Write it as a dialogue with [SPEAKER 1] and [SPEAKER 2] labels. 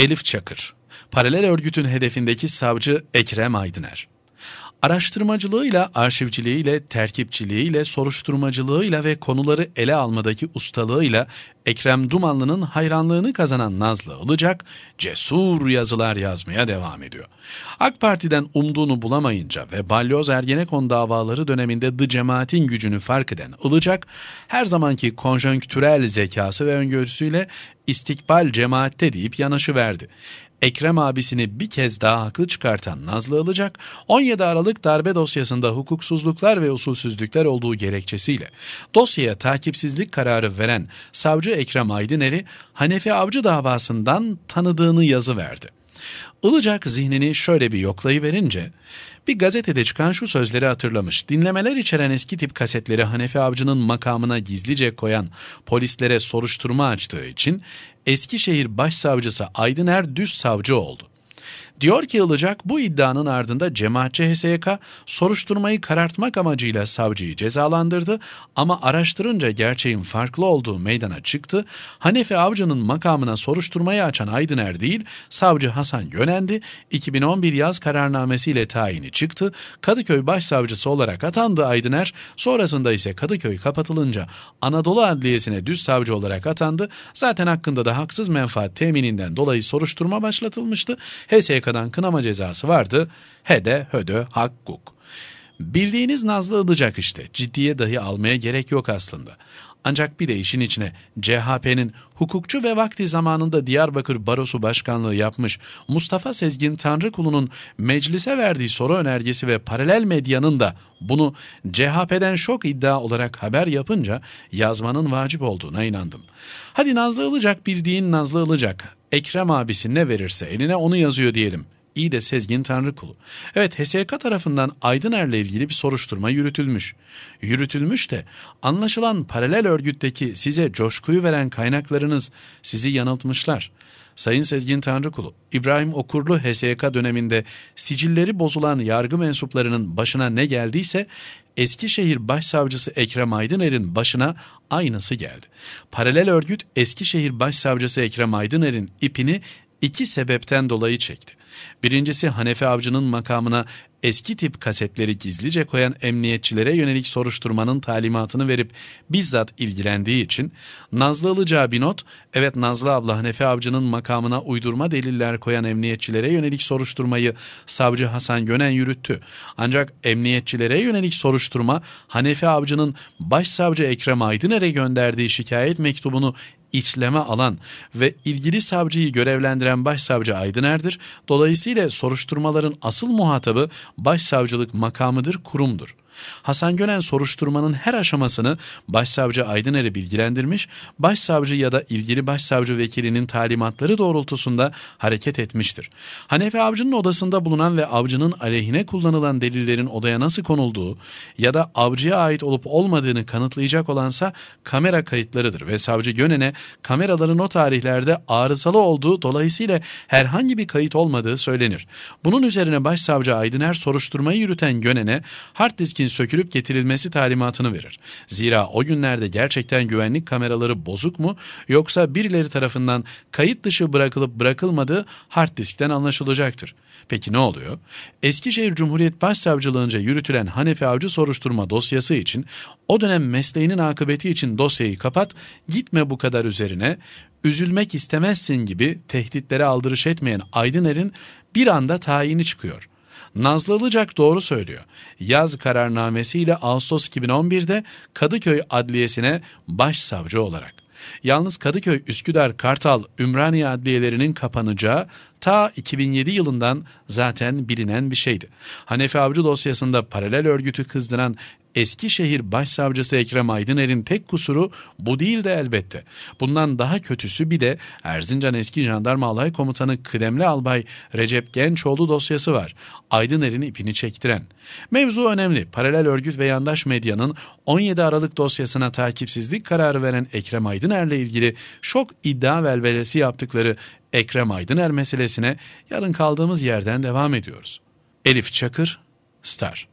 [SPEAKER 1] Elif Çakır, paralel örgütün hedefindeki savcı Ekrem Aydıner. Araştırmacılığıyla, arşivciliğiyle, terkipçiliğiyle, soruşturmacılığıyla ve konuları ele almadaki ustalığıyla Ekrem Dumanlı'nın hayranlığını kazanan Nazlı Ilıcak cesur yazılar yazmaya devam ediyor. AK Parti'den umduğunu bulamayınca ve Balyoz Ergenekon davaları döneminde The Cemaat'in gücünü fark eden Ilıcak her zamanki konjonktürel zekası ve öngörüsüyle istikbal cemaatte deyip verdi. Ekrem abisini bir kez daha haklı çıkartan Nazlı Alacak, 17 Aralık darbe dosyasında hukuksuzluklar ve usulsüzlükler olduğu gerekçesiyle dosyaya takipsizlik kararı veren savcı Ekrem Aydiner'i Hanefi Avcı davasından tanıdığını yazı verdi. Ilıcak zihnini şöyle bir yoklayıverince bir gazetede çıkan şu sözleri hatırlamış. Dinlemeler içeren eski tip kasetleri Hanefi Avcı'nın makamına gizlice koyan polislere soruşturma açtığı için Eskişehir Başsavcısı Aydın er düz savcı oldu. Diyor ki Ilıcak bu iddianın ardında cemaatçi HSYK soruşturmayı karartmak amacıyla savcıyı cezalandırdı ama araştırınca gerçeğin farklı olduğu meydana çıktı. Hanefi Avcı'nın makamına soruşturmayı açan Aydıner değil savcı Hasan Yönendi 2011 yaz kararnamesiyle tayini çıktı. Kadıköy Başsavcısı olarak atandı Aydıner. sonrasında ise Kadıköy kapatılınca Anadolu Adliyesi'ne düz savcı olarak atandı. Zaten hakkında da haksız menfaat temininden dolayı soruşturma başlatılmıştı. HSYK Başkan'dan kınama cezası vardı. Hede, hödö, hakkuk. Bildiğiniz Nazlı Ilıcak işte. Ciddiye dahi almaya gerek yok aslında. Ancak bir de işin içine CHP'nin hukukçu ve vakti zamanında Diyarbakır Barosu Başkanlığı yapmış Mustafa Sezgin Tanrıkulu'nun meclise verdiği soru önergesi ve paralel medyanın da bunu CHP'den şok iddia olarak haber yapınca yazmanın vacip olduğuna inandım. Hadi Nazlı Ilıcak bildiğin Nazlı Ilıcak. Ekrem abisi ne verirse eline onu yazıyor diyelim.'' İyi de Sezgin Tanrı kulu. Evet HSK tarafından Aydın erle ilgili bir soruşturma yürütülmüş. Yürütülmüş de anlaşılan paralel örgütteki size coşkuyu veren kaynaklarınız sizi yanıltmışlar. Sayın Sezgin Tanrıkulu, İbrahim Okurlu HSK döneminde sicilleri bozulan yargı mensuplarının başına ne geldiyse Eskişehir Başsavcısı Ekrem Aydıner'in başına aynısı geldi. Paralel örgüt Eskişehir Başsavcısı Ekrem Aydıner'in ipini iki sebepten dolayı çekti. Birincisi Hanefi Avcı'nın makamına eski tip kasetleri gizlice koyan emniyetçilere yönelik soruşturmanın talimatını verip bizzat ilgilendiği için Nazlı alacağı bir not, evet Nazlı abla Hanefi Avcı'nın makamına uydurma deliller koyan emniyetçilere yönelik soruşturmayı savcı Hasan Gönen yürüttü. Ancak emniyetçilere yönelik soruşturma Hanefi Avcı'nın başsavcı Ekrem Aydıner'e gönderdiği şikayet mektubunu içleme alan ve ilgili savcıyı görevlendiren başsavcı Aydıner'dir. Dolayısıyla soruşturmaların asıl muhatabı başsavcılık makamıdır, kurumdur. Hasan Gölen soruşturmanın her aşamasını Başsavcı Aydıner'e bilgilendirmiş, başsavcı ya da ilgili başsavcı vekilinin talimatları doğrultusunda hareket etmiştir. Hanefi avcının odasında bulunan ve avcının aleyhine kullanılan delillerin odaya nasıl konulduğu ya da avcıya ait olup olmadığını kanıtlayacak olansa kamera kayıtlarıdır ve savcı Gönen'e kameraların o tarihlerde arızalı olduğu dolayısıyla herhangi bir kayıt olmadığı söylenir. Bunun üzerine başsavcı Aydıner soruşturmayı yürüten Gönen'e hard disk ilkin sökülüp getirilmesi talimatını verir. Zira o günlerde gerçekten güvenlik kameraları bozuk mu yoksa birileri tarafından kayıt dışı bırakılıp bırakılmadığı hard diskten anlaşılacaktır. Peki ne oluyor? Eskişehir Cumhuriyet Başsavcılığınca yürütülen Hanefi Avcı soruşturma dosyası için o dönem mesleğinin akıbeti için dosyayı kapat, gitme bu kadar üzerine, üzülmek istemezsin gibi tehditlere aldırış etmeyen Aydıner'in bir anda tayini çıkıyor. Nazlı Ilıcak doğru söylüyor. Yaz kararnamesiyle Ağustos 2011'de Kadıköy Adliyesi'ne başsavcı olarak. Yalnız Kadıköy, Üsküdar, Kartal, Ümraniye adliyelerinin kapanacağı ta 2007 yılından zaten bilinen bir şeydi. Hanefi Avcı dosyasında paralel örgütü kızdıran Eskişehir Başsavcısı Ekrem Aydıner'in tek kusuru bu değil de elbette. Bundan daha kötüsü bir de Erzincan eski jandarma alay komutanı kıdemli albay Recep Gençoğlu dosyası var. Aydıner'in ipini çektiren. Mevzu önemli. Paralel örgüt ve yandaş medyanın 17 Aralık dosyasına takipsizlik kararı veren Ekrem Aydıner'le ilgili şok iddia velvelesi yaptıkları Ekrem Aydıner meselesine yarın kaldığımız yerden devam ediyoruz. Elif Çakır, Star